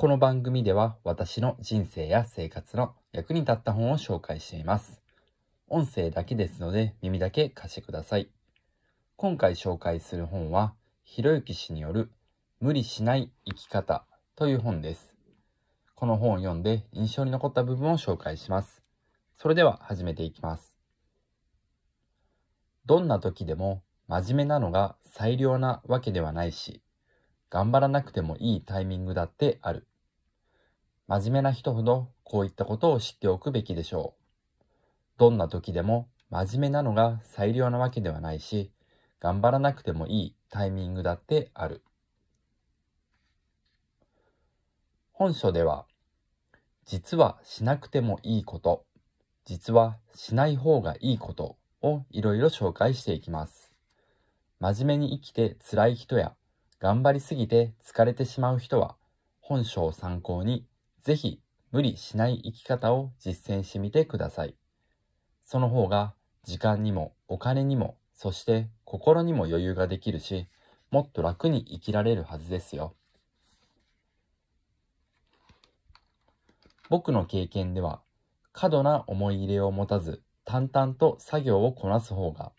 この番組では私の人生や生活の役に立った本を紹介しています。音声だけですので耳だけ貸してください。今回紹介する本は、ひろゆき氏による無理しない生き方という本です。この本を読んで印象に残った部分を紹介します。それでは始めていきます。どんな時でも真面目なのが最良なわけではないし、頑張らなくてもいいタイミングだってある。真面目な人ほどこういったことを知っておくべきでしょう。どんな時でも真面目なのが最良なわけではないし、頑張らなくてもいいタイミングだってある。本書では、実はしなくてもいいこと、実はしない方がいいことをいろいろ紹介していきます。真面目に生きて辛い人や、頑張りすぎて疲れてしまう人は、本書を参考にぜひ無理しない生き方を実践してみてください。その方が時間にもお金にもそして心にも余裕ができるし、もっと楽に生きられるはずですよ。僕の経験では、過度な思い入れを持たず、淡々と作業をこなす方が、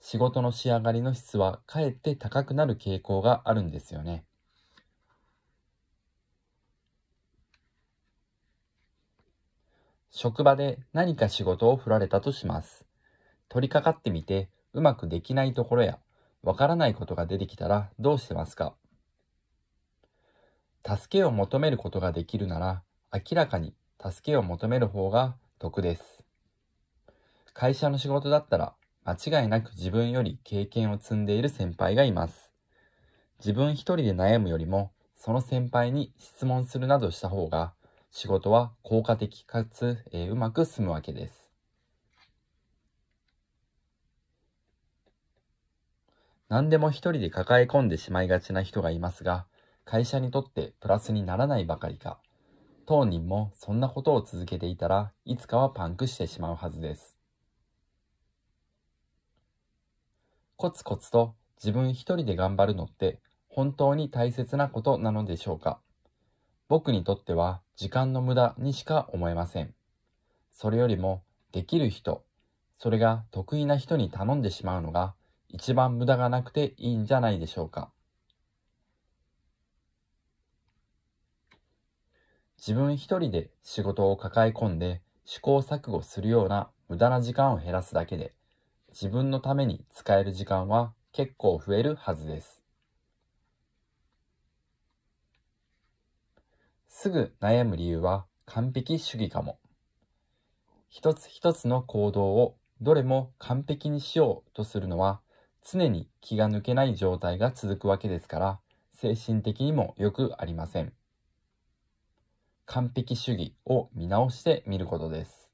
仕事の仕上がりの質はかえって高くなる傾向があるんですよね。職場で何か仕事を振られたとします。取り掛かってみて、うまくできないところや、わからないことが出てきたらどうしてますか助けを求めることができるなら、明らかに助けを求める方が得です。会社の仕事だったら、間違いなく自分より経験を積んでいる先輩がいます。自分一人で悩むよりも、その先輩に質問するなどした方が仕事は効果的かつ、えー、うまく進むわけです。何でも一人で抱え込んでしまいがちな人がいますが、会社にとってプラスにならないばかりか、当人もそんなことを続けていたらいつかはパンクしてしまうはずです。コツコツと自分一人で頑張るのって本当に大切なことなのでしょうか僕にとっては時間の無駄にしか思えません。それよりも、できる人、それが得意な人に頼んでしまうのが、一番無駄がなくていいんじゃないでしょうか。自分一人で仕事を抱え込んで試行錯誤するような無駄な時間を減らすだけで自分のために使える時間は結構増えるはずです。すぐ悩む理由は完璧主義かも。一つ一つの行動をどれも完璧にしようとするのは常に気が抜けない状態が続くわけですから精神的にもよくありません。完璧主義を見直してみることです。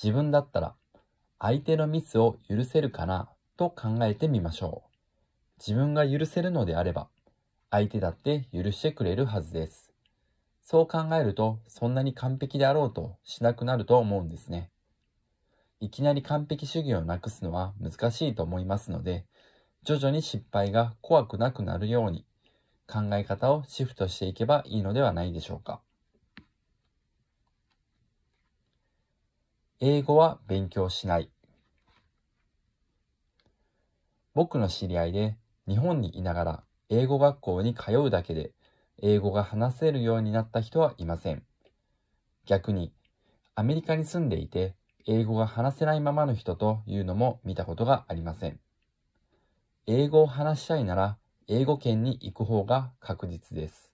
自分だったら相手のミスを許せるかなと考えてみましょう。自分が許せるのであれば相手だって許してくれるはずです。そう考えると、そんなに完璧であろうとしなくなると思うんですね。いきなり完璧主義をなくすのは難しいと思いますので、徐々に失敗が怖くなくなるように、考え方をシフトしていけばいいのではないでしょうか。英語は勉強しない。僕の知り合いで日本にいながら英語学校に通うだけで英語が話せるようになった人はいません。逆に、アメリカに住んでいて英語が話せないままの人というのも見たことがありません。英語を話したいなら英語圏に行く方が確実です。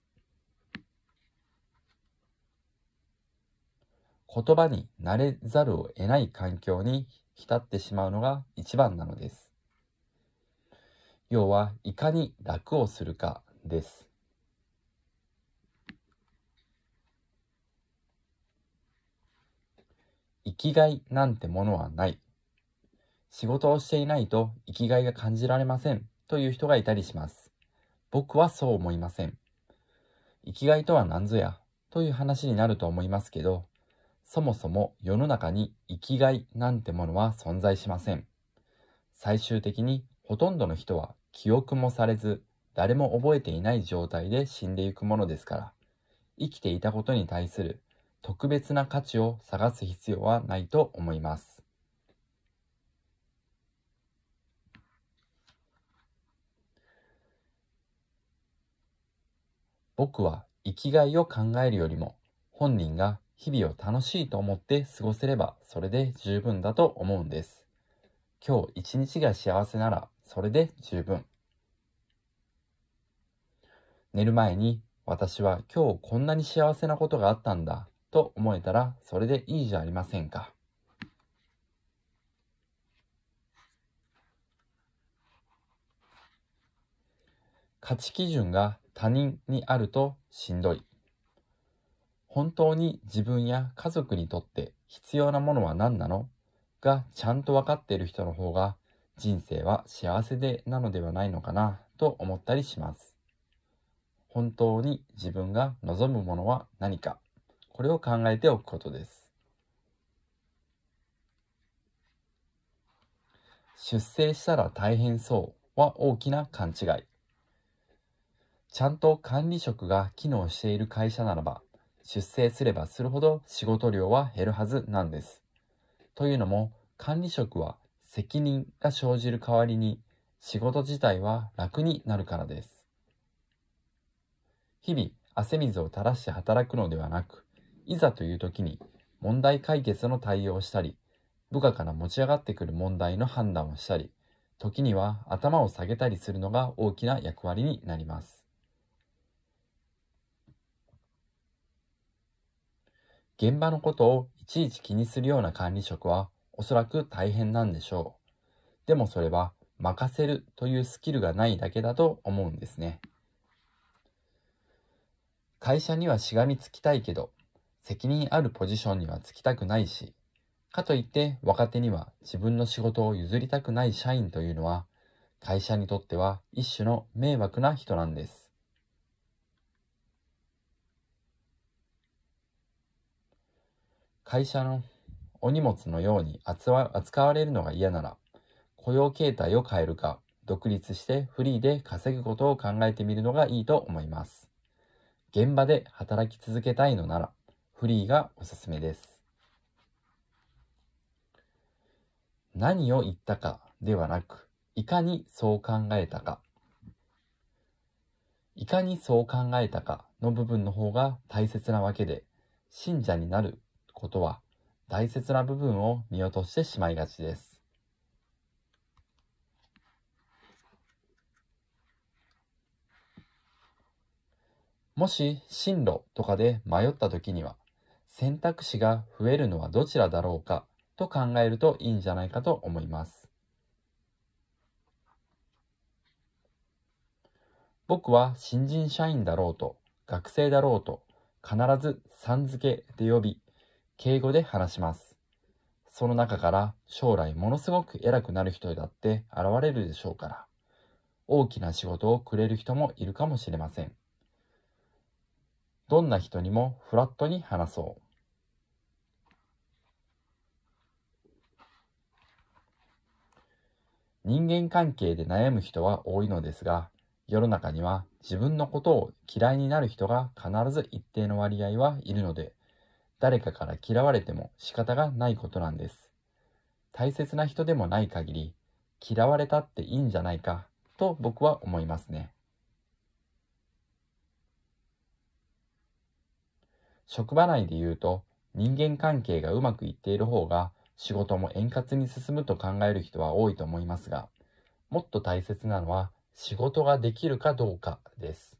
言葉に慣れざるを得ない環境に浸ってしまうのが一番なのです。要はいかに楽をするかです。生きがいなんてものはない。仕事をしていないと生きがいが感じられませんという人がいたりします。僕はそう思いません。生きがいとは何ぞやという話になると思いますけど、そもそも世の中に生きがいなんてものは存在しません。最終的にほとんどの人は記憶もされず、誰も覚えていない状態で死んでいくものですから、生きていたことに対する特別な価値を探す必要はないと思います。僕は生きがいを考えるよりも本人が日々を楽しいと思って過ごせればそれで十分だと思うんです。今日一日が幸せならそれで十分。寝る前に私は今日こんなに幸せなことがあったんだと思えたらそれでいいじゃありませんか。価値基準が他人にあるとしんどい。本当に自分や家族にとって必要なものは何なのがちゃんと分かっている人の方が人生は幸せでなのではないのかなと思ったりします。本当に自分が望むものは何か、これを考えておくことです。出生したら大変そうは大きな勘違い。ちゃんと管理職が機能している会社ならば、出生すればするほど仕事量は減るはずなんです。というのも、管理職は責任が生じる代わりに仕事自体は楽になるからです。日々汗水を垂らして働くのではなく、いざという時に問題解決の対応をしたり、部下から持ち上がってくる問題の判断をしたり、時には頭を下げたりするのが大きな役割になります。現場のことをいちいち気にするような管理職はおそらく大変なんでしょう。でもそれは任せるというスキルがないだけだと思うんですね。会社にはしがみつきたいけど、責任あるポジションにはつきたくないし、かといって若手には自分の仕事を譲りたくない社員というのは、会社にとっては一種の迷惑な人なんです。会社のお荷物のように扱われるのが嫌なら、雇用形態を変えるか、独立してフリーで稼ぐことを考えてみるのがいいと思います。現場で働き続けたいのなら、フリーがおすすめです。何を言ったかではなく、いかにそう考えたか。いかにそう考えたかの部分の方が大切なわけで、信者になることは大切な部分を見落としてしまいがちです。もし進路とかで迷った時には選択肢が増えるのはどちらだろうかと考えるといいんじゃないかと思います。僕は新人社員だろうと学生だろうと必ずさん付けで呼び敬語で話します。その中から将来ものすごく偉くなる人だって現れるでしょうから、大きな仕事をくれる人もいるかもしれません。どんな人にもフラットに話そう。人間関係で悩む人は多いのですが、世の中には自分のことを嫌いになる人が必ず一定の割合はいるので、誰かから嫌われても仕方がないことなんです。大切な人でもない限り、嫌われたっていいんじゃないかと僕は思いますね。職場内で言うと、人間関係がうまくいっている方が仕事も円滑に進むと考える人は多いと思いますが、もっと大切なのは仕事ができるかどうかです。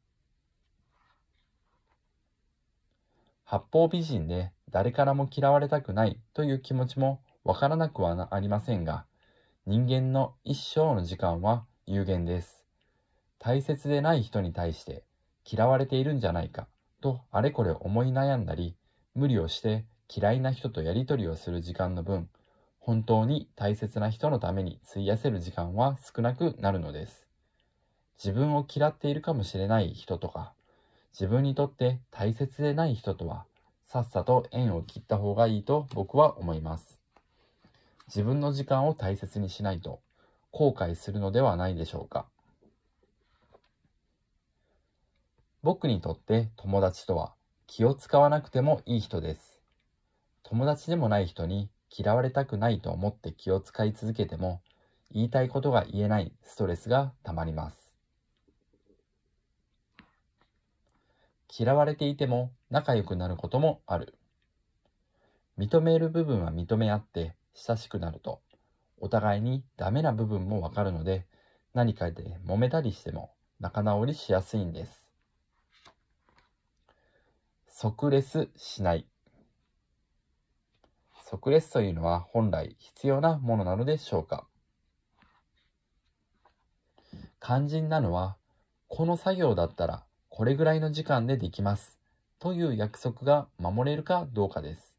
八方美人で誰からも嫌われたくないという気持ちもわからなくはありませんが、人間の一生の時間は有限です。大切でない人に対して嫌われているんじゃないかとあれこれ思い悩んだり、無理をして嫌いな人とやりとりをする時間の分、本当に大切な人のために費やせる時間は少なくなるのです。自分を嫌っているかもしれない人とか、自分にとって大切でない人とは、さっさと縁を切った方がいいと僕は思います。自分の時間を大切にしないと、後悔するのではないでしょうか。僕にとって友達とは気を使わなくてもいい人です。友達でもない人に嫌われたくないと思って気を使い続けても言いたいことが言えないストレスがたまります。嫌われていても仲良くなることもある。認める部分は認め合って親しくなると、お互いにダメな部分もわかるので、何かで揉めたりしても仲直りしやすいんです。即レスしない。即レスというのは本来必要なものなのでしょうか肝心なのは、この作業だったらこれぐらいの時間でできます。という約束が守れるかどうかです。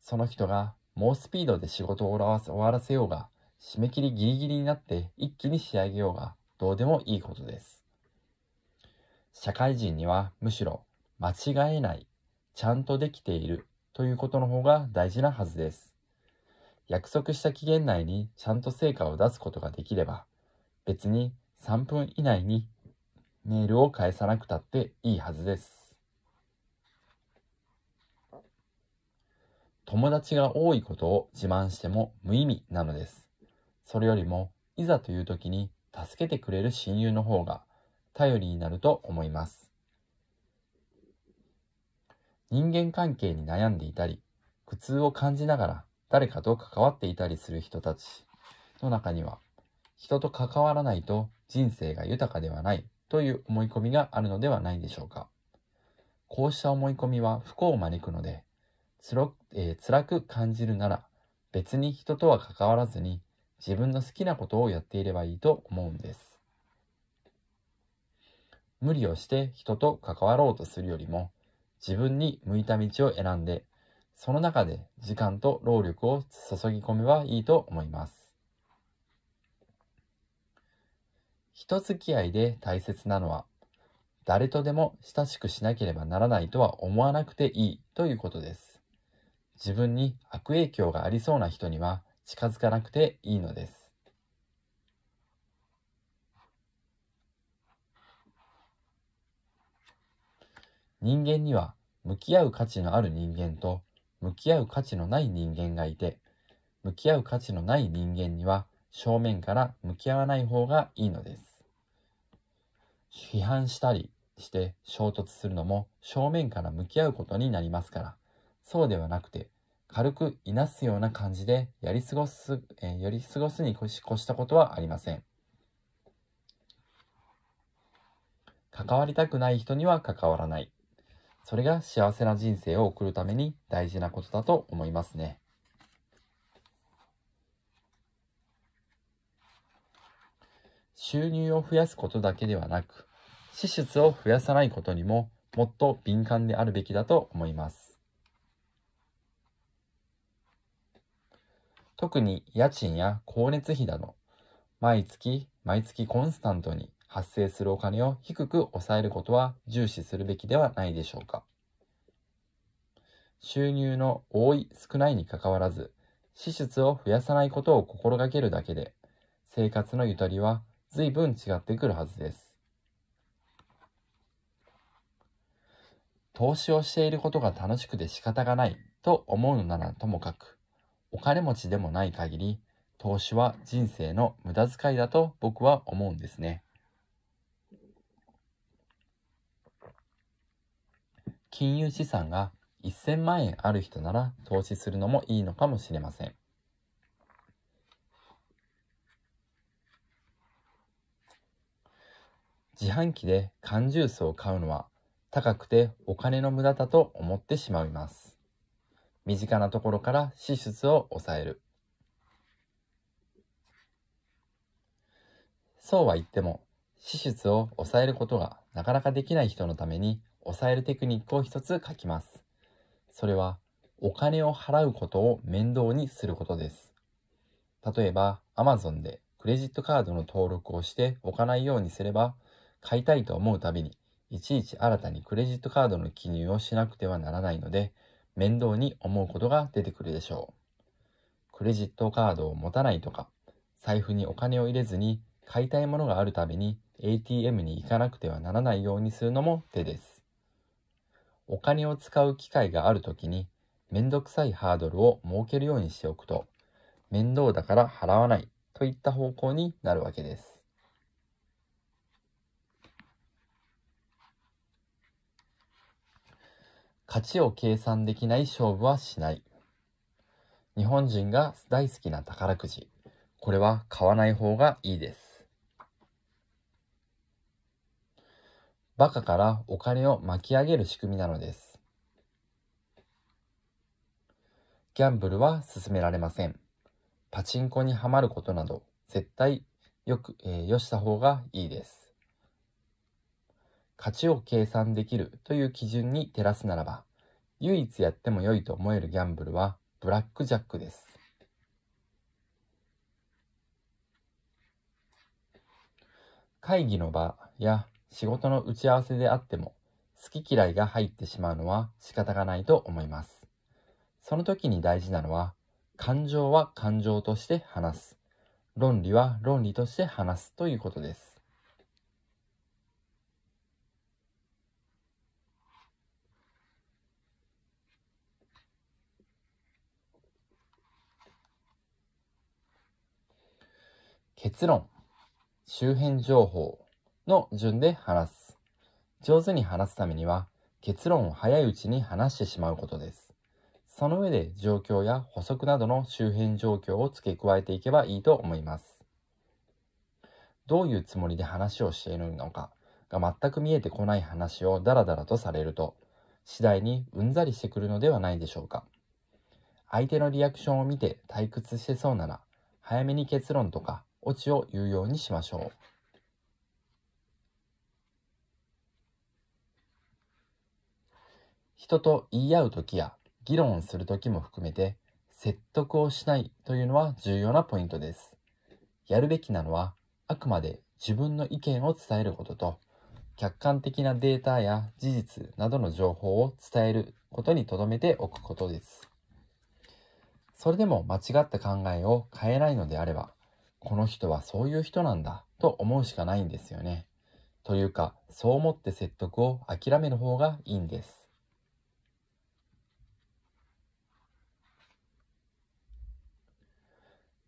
その人が猛スピードで仕事を終わらせようが、締め切りギリギリになって一気に仕上げようが、どうでもいいことです。社会人にはむしろ間違えない、ちゃんとできているということの方が大事なはずです。約束した期限内にちゃんと成果を出すことができれば、別に3分以内にメールを返さなくたっていいはずです。友達が多いことを自慢しても無意味なのです。それよりも、いざという時に助けてくれる親友の方が頼りになると思います。人間関係に悩んでいたり、苦痛を感じながら誰かと関わっていたりする人たちの中には、人と関わらないと人生が豊かではないという思い込みがあるのではないでしょうか。こうした思い込みは不幸を招くので、つろ、えー、辛く感じるなら別に人とは関わらずに自分の好きなことをやっていればいいと思うんです。無理をして人と関わろうとするよりも自分に向いた道を選んでその中で時間と労力を注ぎ込めばいいと思います。人付き合いで大切なのは、誰とでも親しくしなければならないとは思わなくていいということです。自分に悪影響がありそうな人には近づかなくていいのです。人間には向き合う価値のある人間と向き合う価値のない人間がいて、向き合う価値のない人間には正面から向き合わない方がいいのです。批判したりして衝突するのも正面から向き合うことになりますから、そうではなくて、軽くいなすような感じでやり過ごす、えー、やり過ごすに越したことはありません。関わりたくない人には関わらない。それが幸せな人生を送るために大事なことだと思いますね。収入を増やすことだけではなく、支出を増やさないことにももっと敏感であるべきだと思います。特に家賃や光熱費など、毎月毎月コンスタントに発生するお金を低く抑えることは重視するべきではないでしょうか。収入の多い少ないにかかわらず、支出を増やさないことを心がけるだけで、生活のゆとりは随分違ってくるはずです。投資をしていることが楽しくて仕方がないと思うのならともかく、お金持ちでもない限り、投資は人生の無駄遣いだと僕は思うんですね。金融資産が1000万円ある人なら投資するのもいいのかもしれません。自販機で缶ジュースを買うのは高くてお金の無駄だと思ってしまいます。身近なところから支出を抑える。そうは言っても、支出を抑えることがなかなかできない人のために抑えるテクニックを一つ書きます。それは、お金を払うことを面倒にすることです。例えば、Amazon でクレジットカードの登録をしておかないようにすれば、買いたいと思うたびに、いちいち新たにクレジットカードの記入をしなくてはならないので、面倒に思うことが出てくるでしょう。クレジットカードを持たないとか、財布にお金を入れずに買いたいものがあるたびに ATM に行かなくてはならないようにするのも手です。お金を使う機会があるときに、面倒くさいハードルを設けるようにしておくと、面倒だから払わないといった方向になるわけです。勝ちを計算できない勝負はしない。日本人が大好きな宝くじ。これは買わない方がいいです。バカからお金を巻き上げる仕組みなのです。ギャンブルは勧められません。パチンコにはまることなど、絶対よく、えー、よした方がいいです。価値を計算できるという基準に照らすならば、唯一やっても良いと思えるギャンブルはブラックジャックです。会議の場や仕事の打ち合わせであっても好き嫌いが入ってしまうのは仕方がないと思います。その時に大事なのは感情は感情として話す。論理は論理として話すということです。結論、周辺情報の順で話す。上手に話すためには、結論を早いうちに話してしまうことです。その上で状況や補足などの周辺状況を付け加えていけばいいと思います。どういうつもりで話をしているのかが全く見えてこない話をダラダラとされると、次第にうんざりしてくるのではないでしょうか。相手のリアクションを見て退屈してそうなら、早めに結論とかを言うようにしましょう。人と言い合う時や議論する時も含めて説得をしないというのは重要なポイントです。やるべきなのはあくまで自分の意見を伝えることと客観的なデータや事実などの情報を伝えることにとどめておくことです。それでも間違った考えを変えないのであればこの人はそういう人なんだと思うしかないんですよね。というか、そう思って説得を諦める方がいいんです。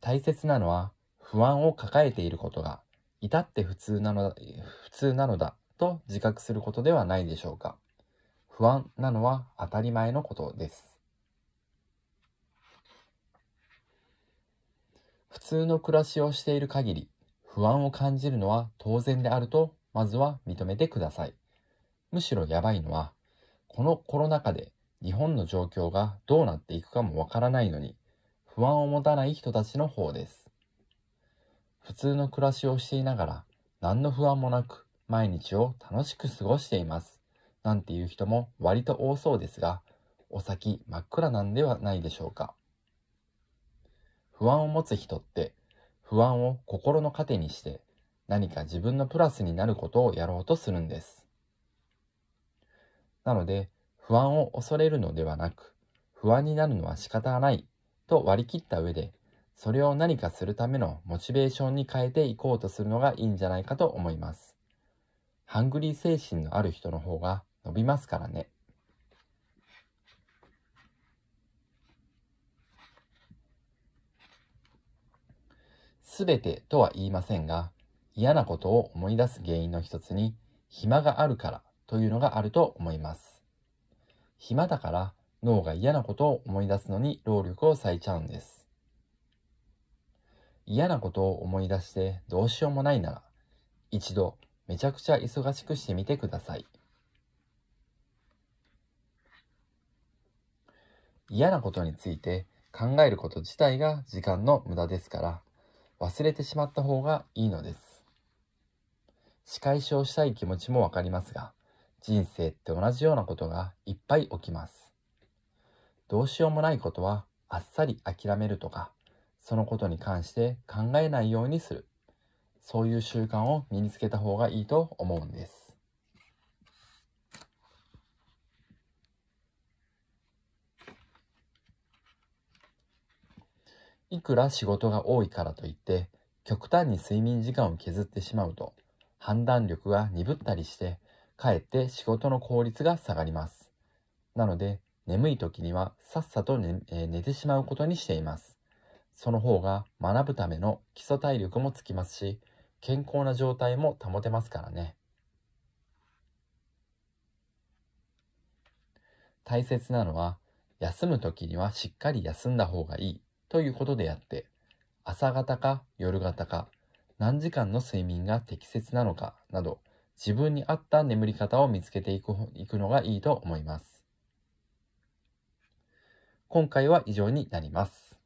大切なのは不安を抱えていることが至って普通なのだ、普通なのだと自覚することではないでしょうか。不安なのは当たり前のことです。普通の暮らしをしている限り、不安を感じるのは当然であると、まずは認めてください。むしろやばいのは、このコロナ禍で日本の状況がどうなっていくかもわからないのに、不安を持たない人たちの方です。普通の暮らしをしていながら、何の不安もなく毎日を楽しく過ごしています。なんていう人も割と多そうですが、お先真っ暗なんではないでしょうか。不安を持つ人って、不安を心の糧にして、何か自分のプラスになることをやろうとするんです。なので、不安を恐れるのではなく、不安になるのは仕方ないと割り切った上で、それを何かするためのモチベーションに変えていこうとするのがいいんじゃないかと思います。ハングリー精神のある人の方が伸びますからね。すべてとは言いませんが、嫌なことを思い出す原因の一つに、暇があるからというのがあると思います。暇だから脳が嫌なことを思い出すのに労力を割いちゃうんです。嫌なことを思い出してどうしようもないなら、一度めちゃくちゃ忙しくしてみてください。嫌なことについて考えること自体が時間の無駄ですから、忘れてしまった方がいいのです。仕返しをしたい気持ちもわかりますが、人生って同じようなことがいっぱい起きます。どうしようもないことはあっさり諦めるとか、そのことに関して考えないようにする。そういう習慣を身につけた方がいいと思うんです。いくら仕事が多いからといって、極端に睡眠時間を削ってしまうと、判断力が鈍ったりして、かえって仕事の効率が下がります。なので、眠い時にはさっさと寝,、えー、寝てしまうことにしています。その方が学ぶための基礎体力もつきますし、健康な状態も保てますからね。大切なのは、休む時にはしっかり休んだ方がいいということであって、朝方か夜型か、何時間の睡眠が適切なのかなど、自分に合った眠り方を見つけていくいくのがいいと思います。今回は以上になります。